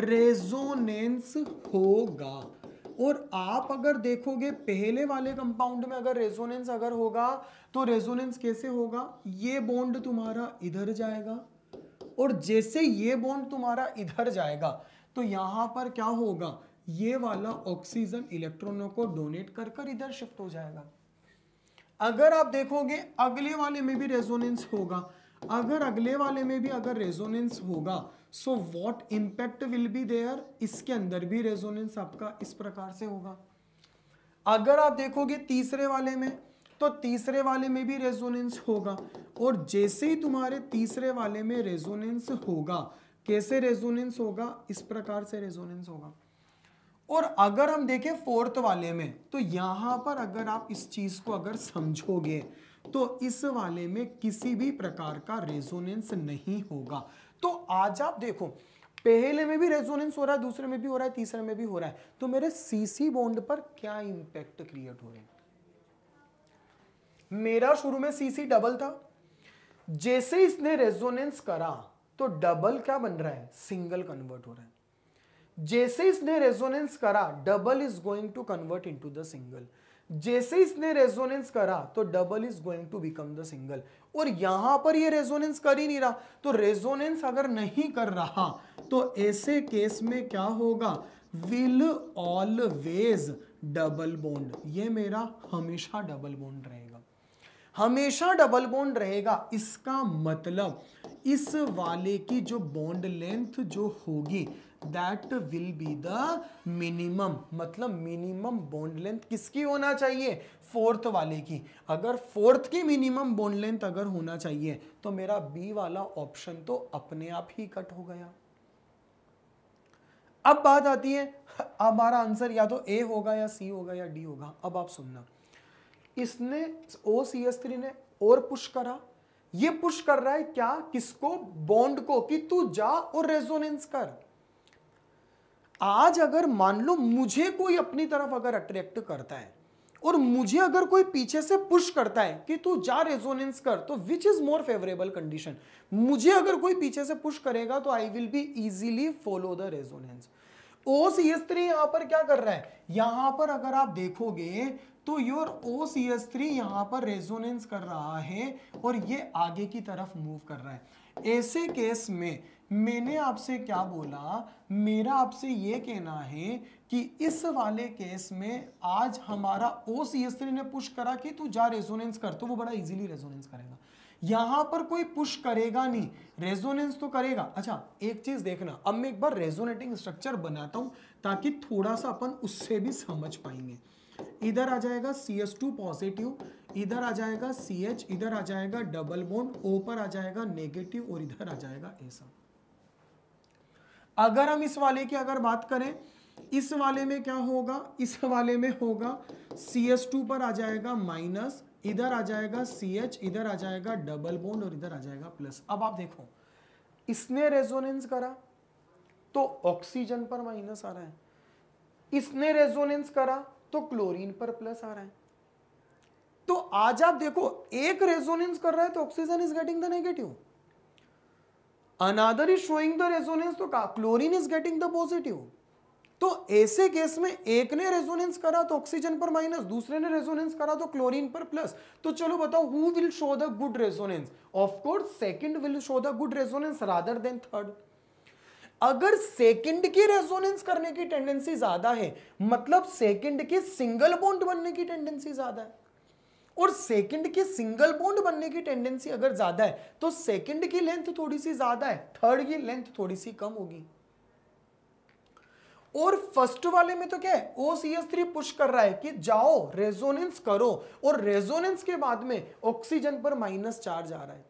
रेजोनेंस होगा और आप अगर देखोगे पहले वाले कंपाउंड में अगर रेजोनेंस अगर होगा तो रेजोनेंस कैसे होगा ये बॉन्ड तुम्हारा इधर जाएगा और जैसे ये बॉन्ड तुम्हारा इधर जाएगा तो यहां पर क्या होगा ये वाला ऑक्सीजन इलेक्ट्रॉनों को डोनेट कर कर इधर शिफ्ट हो जाएगा अगर आप देखोगे अगले वाले में भी रेजोनेंस होगा अगर अगले वाले में भी अगर रेजोनेंस होगा so what impact will be there इसके अंदर भी रेजोनेंस आपका इस प्रकार से होगा अगर आप देखोगे तीसरे वाले में तो तीसरे वाले में भी रेजोनेंस होगा और जैसे ही तुम्हारे तीसरे वाले में रेजोनेंस होगा कैसे रेजोनेंस होगा इस प्रकार से रेजोनेंस होगा और अगर हम देखें फोर्थ वाले में तो यहां पर अगर आप इस चीज़ को अगर समझोगे तो इस वाले में किसी भी प्रकार का रेजोनेंस नहीं होगा तो आज आप देखो पहले में भी रेजोनेंस हो रहा है दूसरे में भी हो रहा है तीसरे में भी हो रहा है तो मेरे सीसी बॉन्ड पर क्या इंपैक्ट क्रिएट हो रहे हैं मेरा शुरू में सीसी डबल था जैसे इसने रेजोनेंस करा तो डबल क्या बन रहा है सिंगल कन्वर्ट हो रहा है जैसे इसने रेजोनेंस करा double is going to convert into the single जैसे इसने रेजोनेंस करा तो double is going to become the single और यहां पर ये रेजोनेंस कर ही नहीं रहा तो रेजोनेंस अगर नहीं कर रहा तो ऐसे केस में क्या होगा विल ऑलवेज डबल बॉन्ड ये मेरा हमेशा डबल बोन्ड रहेगा हमेशा डबल बोन्ड रहेगा इसका मतलब इस वाले की जो बॉन्ड लेंथ जो होगी that will be the minimum मतलब मिनिमम बॉन्ड लेंथ किसकी होना चाहिए फोर्थ वाले की अगर फोर्थ की मिनिमम बोन लेंथ अगर होना चाहिए तो मेरा बी वाला ऑप्शन तो अपने आप ही कट हो गया अब बात आती है हमारा आंसर या तो ए होगा या सी होगा या डी होगा अब आप सुनना इसने ओ सी एस थ्री ने और पुश करा ये पुश कर रहा है क्या किसको बॉन्ड को कि तू जा और रेजोनेंस कर आज अगर मान लो मुझे कोई अपनी तरफ अगर अट्रैक्ट करता है और मुझे अगर कोई पीछे से पुश करता है कि तू जा रेजोनेंस कर तो which is more favourable condition मुझे अगर कोई पीछे से पुश करेगा तो I will be easily follow the resonance O C S three यहां पर क्या कर रहा है यहां पर अगर आप देखोगे तो your O C S three यहां पर रेजोनेंस कर रहा है और ये आगे की तरफ मूव कर रहा है ऐसे केस में मैंने आपसे क्या बोला मेरा आपसे ये कहना है कि इस वाले केस में आज हमारा ओ सी एस ने पुश करा कि तू जा रेजोनेंस कर तो वो बड़ा इजीली रेजोनेंस करेगा यहाँ पर कोई पुश करेगा नहीं रेजोनेंस तो करेगा अच्छा एक चीज़ देखना अब मैं एक बार रेजोनेटिंग स्ट्रक्चर बनाता हूँ ताकि थोड़ा सा अपन उससे भी समझ पाएंगे इधर आ जाएगा सी एस टू पॉजिटिव इधर आ जाएगा सी एच इधर आ जाएगा डबल बोन ओ पर आ जाएगा नेगेटिव और इधर आ जाएगा ऐसा अगर हम इस वाले की अगर बात करें इस वाले में क्या होगा इस वाले में होगा सी एस टू पर आ जाएगा माइनस इधर आ जाएगा सी एच इधर आ जाएगा डबल बोन और इधर आ जाएगा प्लस अब आप देखो इसने रेजोनेंस करा तो ऑक्सीजन पर माइनस आ रहा है इसने रेजोनेंस करा तो क्लोरीन पर प्लस आ रहा है तो आज आप देखो एक रेजोनेंस कर रहा है तो oxygen is getting the negative another is showing the resonance तो chlorine is getting the positive तो ऐसे केस में एक ने रेजोनेंस करा तो ऑक्सीजन पर माइनस दूसरे ने रेजोनेंस करा तो क्लोरीन पर प्लस तो चलो बताओ who will show the good resonance of course second will show the good resonance rather than third अगर सेकंड की रेजोनेंस करने की टेंडेंसी ज्यादा है मतलब सेकंड के सिंगल बॉन्ड बनने की टेंडेंसी ज्यादा है और सेकंड के सिंगल बॉन्ड बनने की टेंडेंसी अगर ज्यादा है तो सेकंड की लेंथ थोड़ी सी ज्यादा है थर्ड की लेंथ थोड़ी सी कम होगी और फर्स्ट वाले में तो क्या है ओसीएस थ्री पुश कर रहा है कि जाओ रेजोनेंस करो और रेजोनेंस के बाद में ऑक्सीजन पर माइनस चार्ज आ रहा है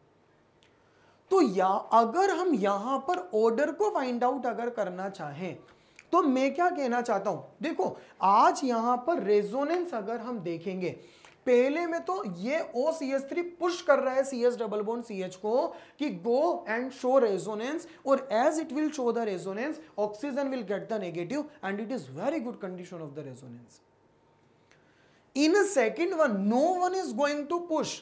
तो या अगर हम यहां पर ऑर्डर को फाइंड आउट अगर करना चाहें तो मैं क्या कहना चाहता हूं देखो आज यहां पर रेजोनेंस अगर हम देखेंगे पहले में तो ये O C S three push कर रहा है C S double bond C H को कि गो एंड शो रेजोनेंस और as it will show the resonance oxygen will get the negative and it is very good condition of the resonance in second one no one is going to push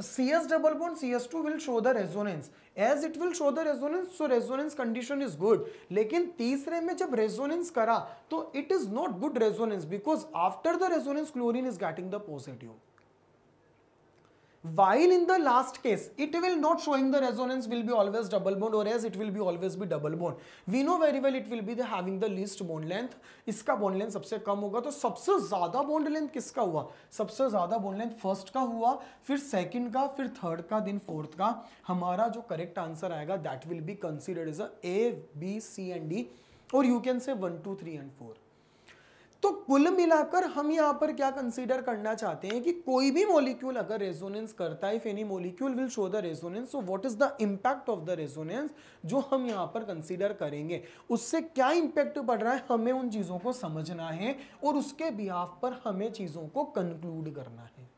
CS double bond CS2 will show the resonance. As it will show the resonance, so resonance condition is good. लेकिन तीसरे में जब resonance करा तो it is not good resonance because after the resonance chlorine is getting the positive. while in the last case it will not showing the resonance will be always double bond or as it will be always be double bond we know very well it will be the having the least bond length iska bond length sabse kam hoga to sabse zyada bond length kiska hua sabse zyada bond length first ka hua fir second ka fir third ka then fourth ka hamara jo correct answer aayega that will be considered as a a b c and d or you can say 1 2 3 and 4 तो कुल मिलाकर हम यहां पर क्या consider करना चाहते हैं कि कोई भी मॉलिक्यूल अगर रेजोनेंस करता है if any molecule will show the resonance so what is the impact of the resonance जो हम यहां पर कंसीडर करेंगे उससे क्या इंपैक्ट पड़ रहा है हमें उन चीज़ों को समझना है और उसके बिहाफ पर हमें चीज़ों को कंक्लूड करना है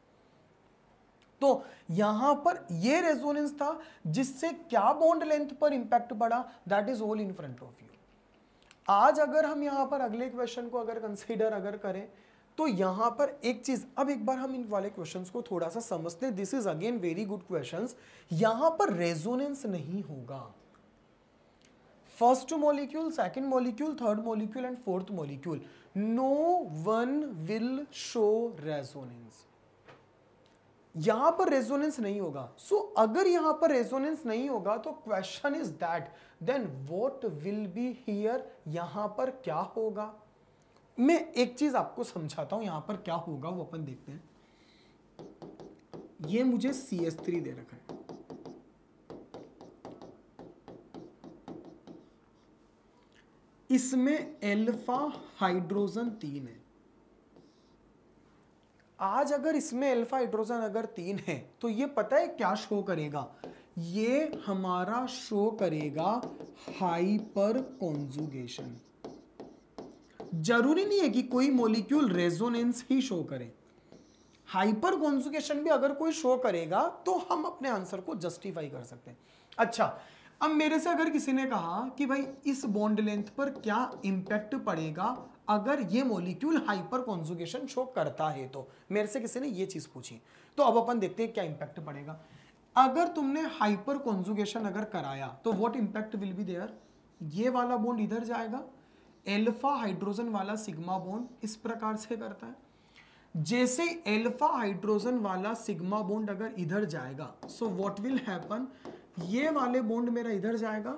तो यहां पर यह रेजोनेंस था जिससे क्या बॉन्ड लेंथ पर इंपैक्ट पड़ा that is all in front of you आज अगर हम यहाँ पर अगले क्वेश्चन को अगर कंसिडर अगर करें तो यहाँ पर एक चीज अब एक बार हम इन वाले क्वेश्चन को थोड़ा सा समझते हैं this is again very good question यहाँ पर रेजोनेंस नहीं होगा first molecule second molecule third molecule and fourth molecule no one will show resonance यहां पर रेजोनेंस नहीं होगा सो so, अगर यहां पर रेजोनेंस नहीं होगा तो question is that then what will be here यहां पर क्या होगा मैं एक चीज आपको समझाता हूं यहां पर क्या होगा वो अपन देखते हैं ये मुझे सी एस थ्री दे रखा है इसमें एल्फा हाइड्रोजन तीन है आज अगर इसमें अल्फा हाइड्रोजन अगर तीन है तो ये पता है क्या शो करेगा ये हमारा शो करेगा हाइपर कॉन्जुगेशन जरूरी नहीं है कि कोई मोलिक्यूल रेजोनेंस ही शो करे हाइपर कॉन्जुगेशन भी अगर कोई शो करेगा तो हम अपने आंसर को जस्टिफाई कर सकते हैं अच्छा अब मेरे से अगर किसी ने कहा कि भाई इस बॉन्ड लेंथ पर क्या इंपैक्ट पड़ेगा अगर ये मोलिक्यूल हाइपर कॉन्जुगेशन शो करता है तो मेरे से किसी ने ये चीज़ पूछी तो अब अपन देखते हैं क्या इंपैक्ट पड़ेगा अगर तुमने हाइपर कॉन्जुगेशन अगर कराया तो what impact will be there ये वाला बॉन्ड इधर जाएगा एल्फा हाइड्रोजन वाला सिग्मा बॉन्ड इस प्रकार से करता है जैसे एल्फा हाइड्रोजन वाला सिग्मा बोन्ड अगर इधर जाएगा सो व्हाट विल हैपन ये वाले बोन्ड मेरा इधर जाएगा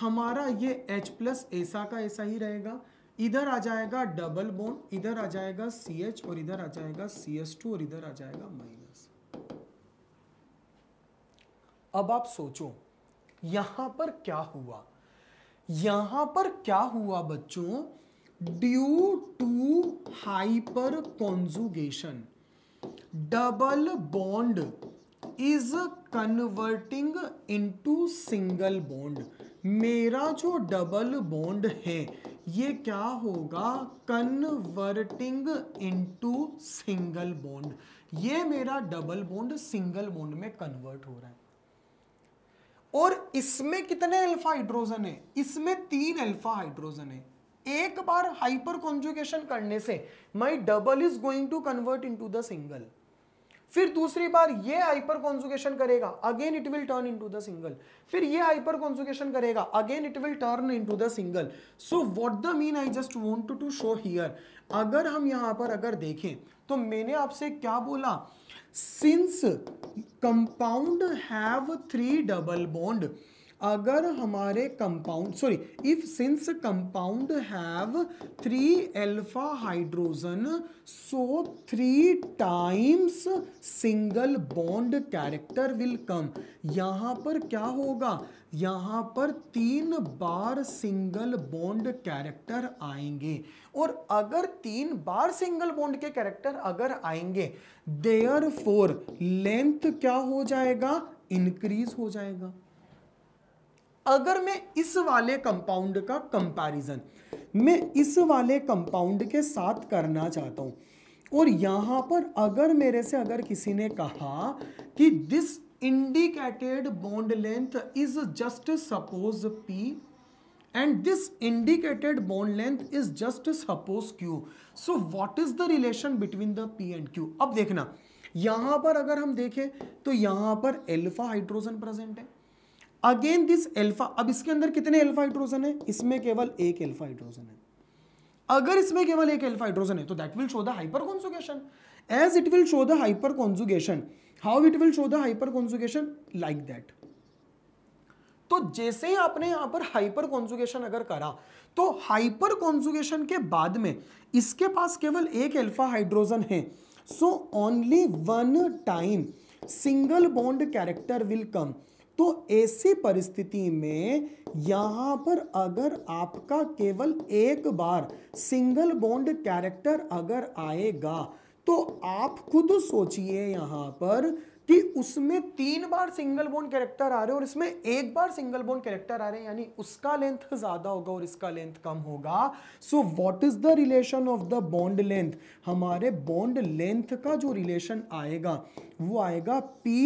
हमारा ये H प्लस ऐसा का ऐसा ही रहेगा इधर आ जाएगा डबल बोन इधर आ जाएगा सी एच और इधर आ जाएगा सी एस टू और इधर आ जाएगा माइनस अब आप सोचो यहां पर क्या हुआ यहां पर क्या हुआ बच्चों due to hyperconjugation double bond is converting into single bond मेरा जो डबल बॉन्ड है ये क्या होगा कन्वर्टिंग इनटू सिंगल बॉन्ड ये मेरा डबल बॉन्ड सिंगल बॉन्ड में कन्वर्ट हो रहा है और इसमें कितने अल्फा हाइड्रोजन है इसमें तीन अल्फा हाइड्रोजन है एक बार हाइपर कॉन्जुगेशन करने से my double is going to convert into the single फिर दूसरी बार ये हाइपर कॉन्जुकेशन करेगा again it will turn into the single फिर ये हाइपर कॉन्जुकेशन करेगा again it will turn into the single so what the mean I just want to show here अगर हम यहां पर अगर देखें तो मैंने आपसे क्या बोला since compound have three double bond अगर हमारे compound sorry if since compound have three alpha hydrogen so three times single bond character will come यहाँ पर क्या होगा यहाँ पर तीन बार सिंगल बॉन्ड कैरेक्टर आएंगे और अगर तीन बार सिंगल बॉन्ड के कैरेक्टर अगर आएंगे देयर फोर लेंथ क्या हो जाएगा इंक्रीज हो जाएगा अगर मैं इस वाले कंपाउंड का कंपैरिजन मैं इस वाले कंपाउंड के साथ करना चाहता हूं और यहां पर अगर मेरे से अगर किसी ने कहा कि this indicated bond length is just suppose P and this indicated bond length is just suppose Q so what is the relation between the P and Q अब देखना यहां पर अगर हम देखें तो यहां पर एल्फा हाइड्रोजन प्रेजेंट है अगेन दिस एल्फा अब इसके अंदर कितने एल्फा हाइड्रोजन है इसमें केवल एक एल्फा हाइड्रोजन है अगर इसमें केवल एक एल्फा हाइड्रोजन है तो that will show the hyperconjugation as it will show the hyperconjugation how it will show the hyperconjugation like that तो जैसे ही आपने यहां पर हाइपर कॉन्जुगेशन अगर करा तो हाइपर कॉन्जुगेशन के बाद में इसके पास केवल एक एल्फा हाइड्रोजन है so only one time single bond character will come तो ऐसी परिस्थिति में यहां पर अगर आपका केवल एक बार सिंगल बॉन्ड कैरेक्टर अगर आएगा तो आप खुद सोचिए यहां पर कि उसमें तीन बार सिंगल बोन कैरेक्टर आ रहे हैं और इसमें एक बार सिंगल बोन कैरेक्टर आ रहे हैं यानी उसका लेंथ ज़्यादा होगा और इसका लेंथ कम होगा so what is the relation of the bond length हमारे बॉन्ड लेंथ का जो रिलेशन आएगा वो आएगा P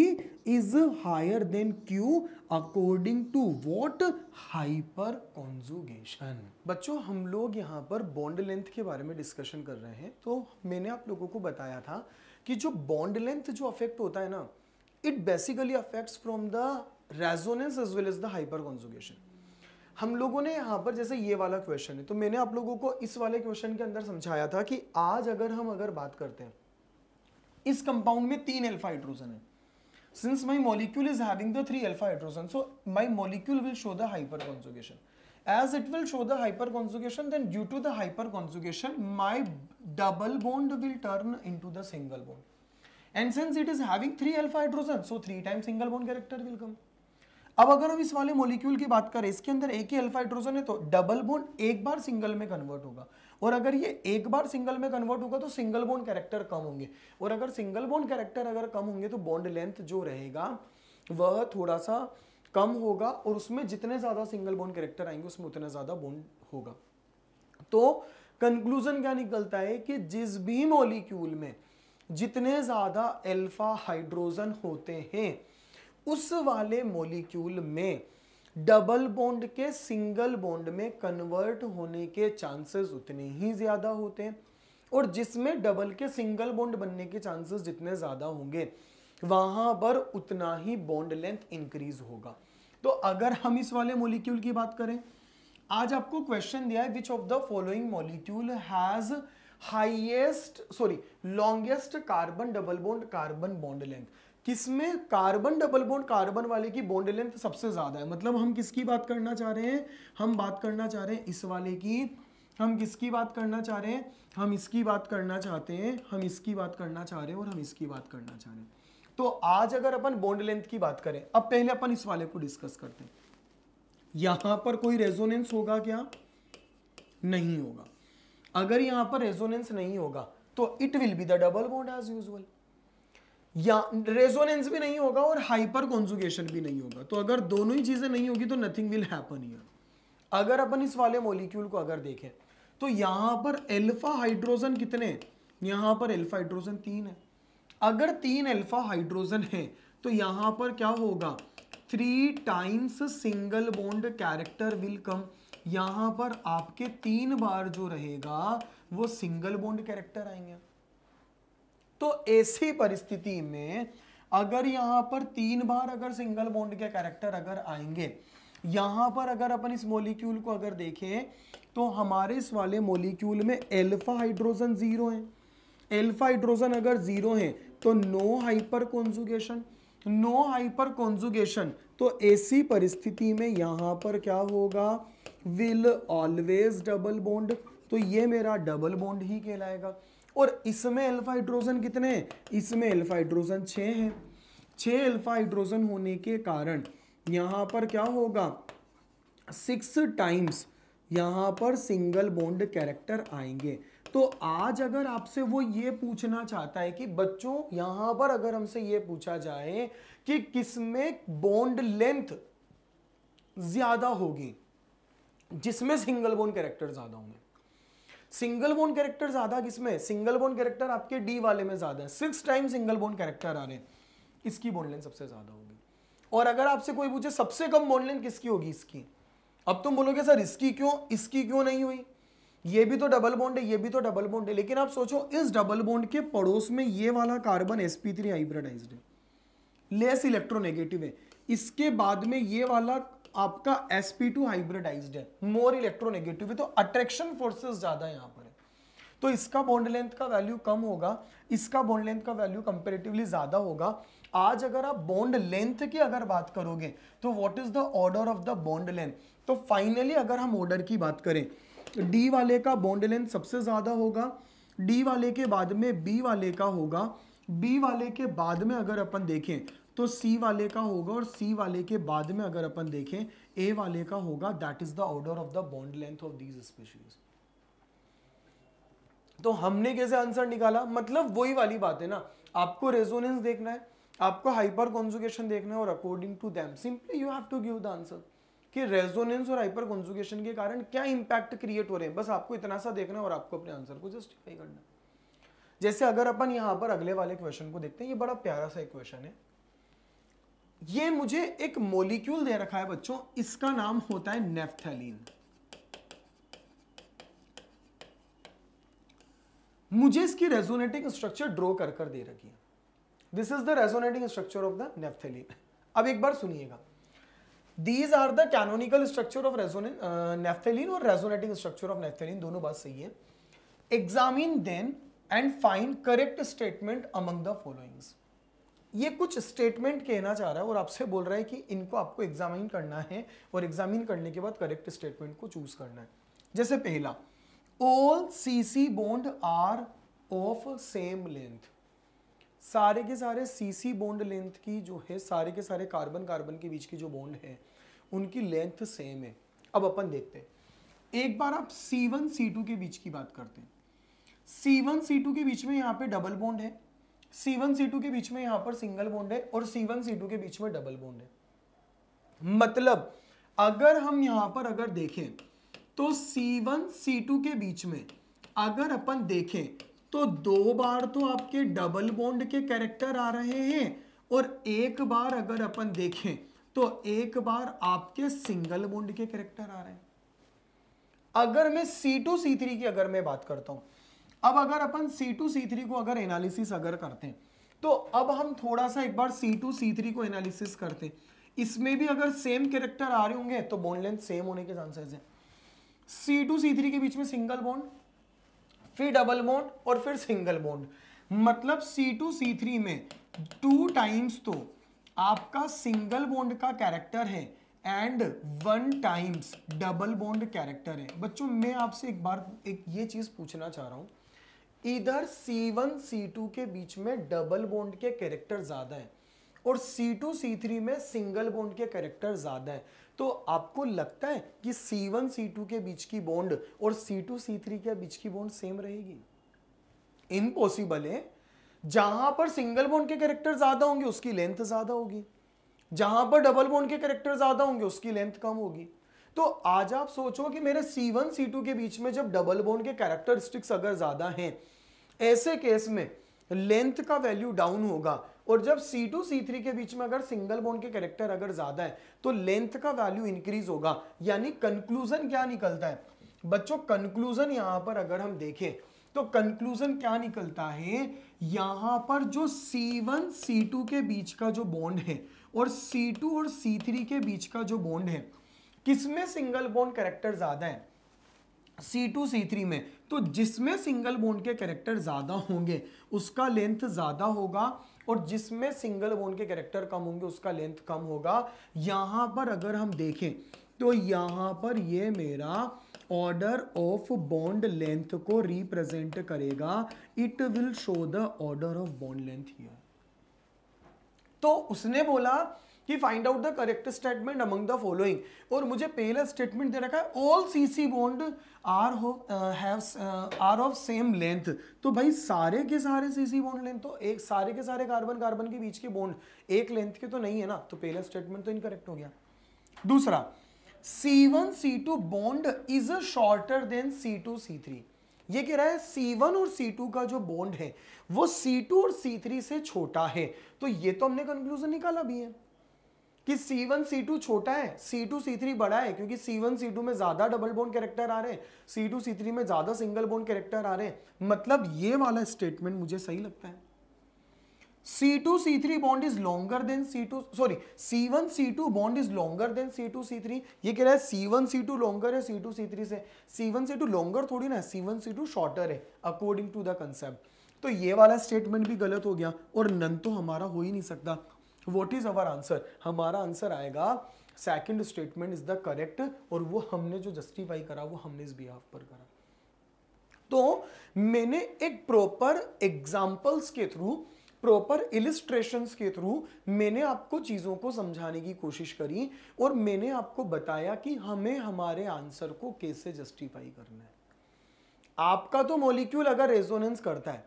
is higher than Q according to what hyperconjugation बच्चों हम लोग यहाँ पर बॉन्ड लेंथ के बारे में डिस्कशन कर रहे हैं तो मैंने आप लोगों को बताया था कि जो बॉन्ड लेंथ जो अफेक्ट होता है ना it basically affect from the resonance as well as the hyperconjugation हम लोगों ने यहाँ पर जैसे ये वाला क्वेश्चन है तो मैंने आप लोगों को इस वाले क्वेश्चन के अंदर समझाया था कि आज अगर हम अगर बात करते हैं इस कंपाउंड में तीन एल्फा हाइड्रोजन है Since my molecule is having the three alpha hydrogen, so my molecule will show the hyperconjugation. As it will show the hyperconjugation, then due to the hyperconjugation, my double bond will turn into the single bond. And since it is having three alpha hydrogen, so three times single bond character will come. अब अगर हम इस वाले molecule की बात करें इसके अंदर एक ही अल्फा हाइड्रोजन है तो डबल बोन एक बार सिंगल में कन्वर्ट होगा और अगर ये एक बार सिंगल में कन्वर्ट होगा तो सिंगल बोन कैरेक्टर कम होंगे और अगर सिंगल बोन कैरेक्टर अगर कम होंगे तो बॉन्ड लेंथ जो रहेगा वह थोड़ा सा कम होगा और उसमें जितने ज़्यादा सिंगल बोन कैरेक्टर आएंगे उसमें उतना ज़्यादा बॉन्ड होगा तो कंक्लूजन क्या निकलता है कि जिस भी मॉलिक्यूल में जितने ज़्यादा एल्फा हाइड्रोजन होते हैं उस वाले मॉलिक्यूल में डबल बॉन्ड के सिंगल बॉन्ड में कन्वर्ट होने के चांसेस उतने ही ज़्यादा होते हैं और जिसमें डबल के सिंगल बॉन्ड बनने के चांसेस जितने ज़्यादा होंगे वहां पर उतना ही बॉन्ड लेंथ इंक्रीज होगा तो अगर हम इस वाले मोलिक्यूल की बात करें आज आपको क्वेश्चन दिया है which of the following molecule has highest sorry longest carbon double bond carbon bond length किसमें कार्बन डबल बोन्ड कार्बन वाले की बॉन्ड लेंथ सबसे ज्यादा है मतलब हम किसकी बात करना चाह रहे हैं हम बात करना चाह रहे हैं इस वाले की हम किसकी बात करना चाह रहे हैं हम इसकी बात करना चाहते हैं हम इसकी बात करना चाह रहे हैं और हम इसकी बात करना चाह रहे हैं तो आज अगर अपन बॉन्ड लेंथ की बात करें अब पहले अपन इस वाले को डिस्कस करते हैं यहां पर कोई रेजोनेंस होगा क्या नहीं होगा अगर यहां पर रेजोनेंस नहीं होगा तो it will be the double bond as usual या रेजोनेंस भी नहीं होगा और हाइपर कॉन्जुगेशन भी नहीं होगा तो अगर दोनों ही चीज़ें नहीं होगी तो नथिंग विल हैपन ईयर अगर अपन इस वाले मोलिक्यूल को अगर देखें तो यहां पर एल्फा हाइड्रोजन कितने यहां पर एल्फा हाइड्रोजन तीन है अगर तीन एल्फा हाइड्रोजन है तो यहां पर क्या होगा three times single bond character will come यहां पर आपके तीन बार जो रहेगा वो सिंगल बॉन्ड कैरेक्टर आएंगे तो ऐसी परिस्थिति में अगर यहां पर तीन बार अगर सिंगल बॉन्ड के कैरेक्टर अगर आएंगे यहां पर अगर अपन इस मोलिक्यूल को अगर देखें तो हमारे इस वाले मोलिक्यूल में एल्फा हाइड्रोजन जीरो है एल्फा हाइड्रोजन अगर जीरो है तो no hyperconjugation no hyperconjugation तो ऐसी परिस्थिति में यहां पर क्या होगा विल ऑलवेज डबल बॉन्ड तो ये मेरा डबल बॉन्ड ही कहलाएगा और इसमें अल्फा हाइड्रोजन कितने इसमें अल्फा हाइड्रोजन है हैं छः अल्फा हाइड्रोजन होने के कारण यहां पर क्या होगा सिक्स टाइम्स यहां पर सिंगल बोंड कैरेक्टर आएंगे तो आज अगर आपसे वो ये पूछना चाहता है कि बच्चों यहां पर अगर हमसे ये पूछा जाए कि किसमें बोंड लेंथ ज़्यादा होगी जिसमें सिंगल बोन कैरेक्टर ज्यादा होंगे सिंगल बोन कैरेक्टर ज्यादा किसमें सिंगल बोन कैरेक्टर आपके डी वाले में ज्यादा है six time single bond character आ रहे हैं इसकी बोनलेन सबसे ज्यादा होगी और अगर आपसे कोई पूछे सबसे कम बोनलेन किसकी होगी इसकी अब तुम बोलोगे सर इसकी क्यों इसकी क्यों नहीं हुई ये भी तो डबल बॉन्ड है ये भी तो डबल बॉन्ड है लेकिन आप सोचो इस डबल बॉन्ड के पड़ोस में ये वाला कार्बन sp3 हाइब्रिडाइज्ड है लेस इलेक्ट्रोनेगेटिव है इसके बाद में ये वाला आपका sp2 हाइब्रिडाइज्ड है मोर इलेक्ट्रोनेगेटिव है तो अट्रैक्शन फोर्सेस ज्यादा यहां पर है तो इसका बॉन्ड लेंथ का वैल्यू कम होगा इसका बॉन्ड लेंथ का वैल्यू कंपेरेटिवली ज्यादा होगा आज अगर आप बॉन्ड लेंथ की अगर बात करोगे तो what is the order of the bond length तो फाइनली अगर हम ऑर्डर की बात करें डी वाले का बॉन्ड लेंथ सबसे ज्यादा होगा डी वाले के बाद में बी वाले का होगा बी वाले के बाद में अगर अपन देखें तो सी वाले का होगा और सी वाले के बाद में अगर अपन देखें ए वाले का होगा that is the order of the bond length of these species तो हमने कैसे आंसर निकाला मतलब वही वाली बात है ना आपको रेजोनेंस देखना है आपको हाइपर कॉन्जुगेशन देखना है और according to them simply you have to give the answer कि रेजोनेंस और हाइपर कॉन्जुगेशन के कारण क्या इंपैक्ट क्रिएट हो रहे हैं बस आपको इतना सा देखना है और आपको अपने आंसर को जस्टिफाई करना है जैसे अगर अपन यहाँ पर अगले वाले क्वेश्चन को देखते हैं ये बड़ा प्यारा सा क्वेश्चन है ये मुझे एक मोलिक्यूल दे रखा है बच्चों इसका नाम होता है नेफ्थलीन मुझे इसकी रेजोनेटिंग स्ट्रक्चर ड्रॉ कर कर दे रखी है this is the resonating structure of the naphthalene अब एक बार सुनिएगा these are the canonical structure of naphthalene और रेजोनेटिंग स्ट्रक्चर ऑफ नेफ्थलीन दोनों बात सही है examine then and find correct statement among the followings ये कुछ स्टेटमेंट कहना चाह रहा है और आपसे बोल रहा है कि इनको आपको एग्जामिन करना है और एग्जामिन करने के बाद करेक्ट स्टेटमेंट को चूज करना है जैसे पहला all C C bond are of same length सारे के सारे सी सी बोंड लेंथ की जो है सारे के सारे कार्बन कार्बन के बीच की जो बॉन्ड है उनकी लेंथ सेम है अब अपन देखते हैं एक बार आप सी वन सी टू के बीच की बात करते हैं सी वन सी टू के बीच में यहाँ पे डबल बोंड है C1 C2 के बीच में यहां पर सिंगल बॉन्ड है और C1 C2 के बीच में डबल बॉन्ड है मतलब अगर हम यहां पर अगर देखें तो C1 C2 के बीच में अगर अपन देखें तो दो बार तो आपके डबल बॉन्ड के कैरेक्टर आ रहे हैं और एक बार अगर अपन देखें तो एक बार आपके सिंगल बॉन्ड के कैरेक्टर आ रहे हैं अगर मैं C2 C3 की अगर मैं बात करता हूं अब अगर अपन सी टू सी थ्री को अगर एनालिसिस अगर करते हैं तो अब हम थोड़ा सा एक बार C2 C3 को एनालिसिस करते इसमें भी अगर सेम कैरेक्टर आ रहे होंगे तो बॉन्ड लेंथ सेम होने के चांसेस हैं C2 टू सी थ्री के बीच में सिंगल बॉन्ड फिर डबल बॉन्ड और फिर सिंगल बॉन्ड मतलब सी टू सी थ्री में टू टाइम्स तो आपका सिंगल बॉन्ड का कैरेक्टर है and one times double bond character है बच्चों मैं आपसे एक बार एक ये चीज़ पूछना चाह रहा हूं इधर C1 C2 के बीच में डबल बोन्ड के कैरेक्टर ज़्यादा है और C2 C3 में सिंगल बोन्ड के कैरेक्टर ज़्यादा है तो आपको लगता है कि C1 C2 के बीच की बॉन्ड और C2 C3 के बीच की बोन्ड सेम रहेगी इम्पॉसिबल है जहां पर सिंगल बोन्ड के कैरेक्टर ज़्यादा होंगे उसकी लेंथ ज़्यादा होगी जहां पर डबल बोन्ड के कैरेक्टर ज़्यादा होंगे उसकी लेंथ कम होगी तो आज आप सोचो कि मेरे C1 C2 के बीच में जब डबल बोन के कैरेक्टरिस्टिक्स अगर ज़्यादा हैं ऐसे केस में लेंथ का वैल्यू डाउन होगा और जब C2 C3 के बीच में अगर सिंगल बोन के कैरेक्टर अगर ज्यादा है तो लेंथ का वैल्यू इंक्रीज होगा यानी कंक्लूजन क्या निकलता है बच्चों कंक्लूजन यहां पर अगर हम देखें तो कंक्लूजन क्या निकलता है यहां पर जो C1 C2 के बीच का जो बॉन्ड है और C2 और C3 के बीच का जो बॉन्ड है किसमें सिंगल बोन कैरेक्टर ज्यादा है सी टू सी थ्री में तो जिसमें सिंगल बोन के करेक्टर ज़्यादा होंगे उसका लेंथ ज़्यादा होगा और जिसमें सिंगल बोन के कैरेक्टर कम होंगे उसका लेंथ कम होगा यहाँ पर अगर हम देखें तो यहाँ पर ये मेरा ऑर्डर ऑफ बॉन्ड लेंथ को रिप्रेजेंट करेगा it will show the order of bond length here तो उसने बोला कि find out the correct statement among the following और मुझे पहला स्टेटमेंट दे रखा है all C C bond are हो have are of same length तो भाई सारे के सारे सी सी बॉन्ड लेंथ तो एक सारे के सारे कार्बन कार्बन के बीच के बॉन्ड एक लेंथ के तो नहीं है ना तो पहला स्टेटमेंट तो इनकरेक्ट हो गया दूसरा C1 C2 bond is shorter than C2 C3 ये कह रहा है C1 और C2 का जो बॉन्ड है वो C2 और C3 से छोटा है तो ये तो हमने कंक्लूजन निकाला भी है कि C1 C2 छोटा है C2 C3 बड़ा है क्योंकि C1 C2 में ज्यादा डबल बोन कैरेक्टर आ रहे हैं C2 C3 में ज्यादा सिंगल बोन कैरेक्टर आ रहे हैं मतलब ये वाला स्टेटमेंट मुझे सही लगता है C2 C3 bond is longer than C2 sorry C1 C2 bond is longer than C2 C3 ये कह रहा है C1 C2 लॉन्गर है C2 C3 से C1 C2 लॉन्गर थोड़ी ना C1 C2 शॉर्टर है अकॉर्डिंग टू द कंसेप्ट तो ये वाला स्टेटमेंट भी गलत हो गया और नन तो हमारा हो ही नहीं सकता वॉट इज अवर आंसर हमारा आंसर आएगा second statement is the correct और वो हमने जो जस्टिफाई करा वो हमने इस बिहाफ पर करा तो मैंने एक प्रॉपर एग्जाम्पल्स के थ्रू प्रॉपर इलिस्ट्रेशन के थ्रू मैंने आपको चीज़ों को समझाने की कोशिश करी और मैंने आपको बताया कि हमें हमारे आंसर को कैसे जस्टिफाई करना है आपका तो मॉलिक्यूल अगर रेजोनेंस करता है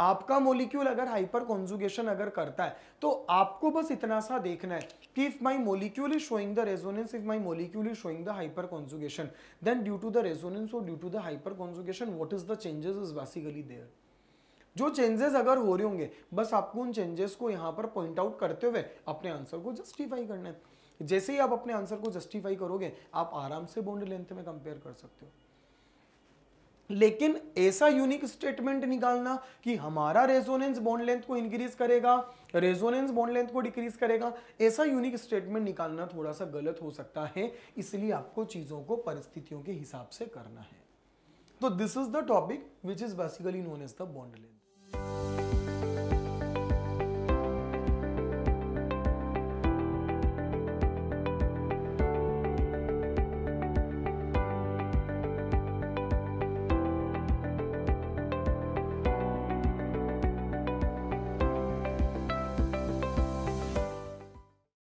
आपका मोलिक्यूल अगर हाइपर कॉन्जुगेशन अगर करता है तो आपको बस इतना सा देखना है कि if my molecule is showing the resonance if my molecule is showing the hyperconjugation then due to the resonance और due to the hyperconjugation what is the changes is basically there जो changes अगर हो रहे होंगे बस आपको उन changes को यहाँ पर पॉइंट आउट करते हुए अपने आंसर को जस्टिफाई करना है जैसे ही आप अपने आंसर को जस्टिफाई करोगे आप आराम से बाउंड्री लेंथ में कंपेयर कर सकते हो लेकिन ऐसा यूनिक स्टेटमेंट निकालना कि हमारा रेजोनेंस बॉन्ड लेंथ को इंक्रीज करेगा रेजोनेंस बॉन्ड लेंथ को डिक्रीज करेगा ऐसा यूनिक स्टेटमेंट निकालना थोड़ा सा गलत हो सकता है इसलिए आपको चीज़ों को परिस्थितियों के हिसाब से करना है तो this is the topic which is basically known as the bond length